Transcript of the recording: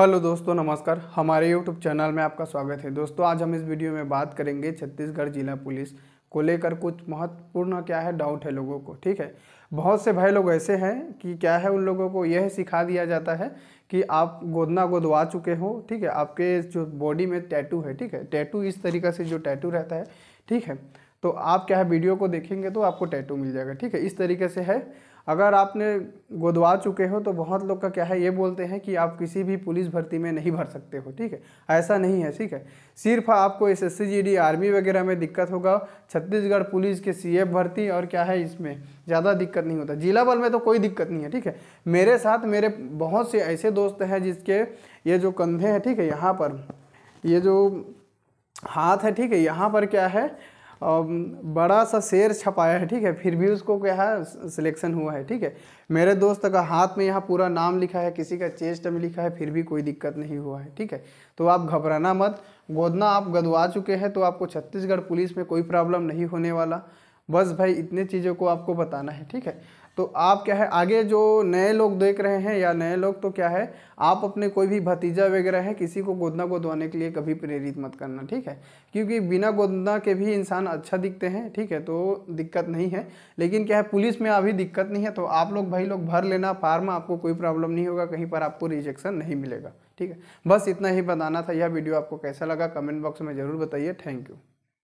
hello दोस्तों नमस्कार हमारे यूट्यूब चैनल में आपका स्वागत है दोस्तों आज हम इस वीडियो में बात करेंगे छत्तीसगढ़ जिला पुलिस को लेकर कुछ महत्वपूर्ण क्या है डाउट है लोगों को ठीक है बहुत से भाई लोग ऐसे हैं कि क्या है उन लोगों को यह सिखा दिया जाता है कि आप गोदना गोदवा चुके हो ठीक है आपके जो बॉडी में टैटू है ठीक है टैटू इस तरीका से जो टैटू रहता है ठीक है तो आप क्या है वीडियो को देखेंगे तो आपको टैटू मिल जाएगा ठीक है इस तरीके से है अगर आपने गोदवा चुके हो तो बहुत लोग का क्या है ये बोलते हैं कि आप किसी भी पुलिस भर्ती में नहीं भर सकते हो ठीक है ऐसा नहीं है ठीक है सिर्फ आपको एस एस आर्मी वगैरह में दिक्कत होगा छत्तीसगढ़ पुलिस के सी भर्ती और क्या है इसमें ज़्यादा दिक्कत नहीं होता जिला बल में तो कोई दिक्कत नहीं है ठीक है मेरे साथ मेरे बहुत से ऐसे दोस्त हैं जिसके ये जो कंधे हैं ठीक है यहाँ पर ये जो हाथ है ठीक है यहाँ पर क्या है बड़ा सा शेर छपाया है ठीक है फिर भी उसको क्या है सिलेक्शन हुआ है ठीक है मेरे दोस्त का हाथ में यहाँ पूरा नाम लिखा है किसी का चेस्ट में लिखा है फिर भी कोई दिक्कत नहीं हुआ है ठीक है तो आप घबराना मत गोदना आप गदवा चुके हैं तो आपको छत्तीसगढ़ पुलिस में कोई प्रॉब्लम नहीं होने वाला बस भाई इतने चीज़ों को आपको बताना है ठीक है तो आप क्या है आगे जो नए लोग देख रहे हैं या नए लोग तो क्या है आप अपने कोई भी भतीजा वगैरह है किसी को गोदना गोदवाने के लिए कभी प्रेरित मत करना ठीक है क्योंकि बिना गोदना के भी इंसान अच्छा दिखते हैं ठीक है तो दिक्कत नहीं है लेकिन क्या है पुलिस में अभी दिक्कत नहीं है तो आप लोग भाई लोग भर लेना फार्म आपको कोई प्रॉब्लम नहीं होगा कहीं पर आपको रिजेक्शन नहीं मिलेगा ठीक है बस इतना ही बताना था यह वीडियो आपको कैसा लगा कमेंट बॉक्स में ज़रूर बताइए थैंक यू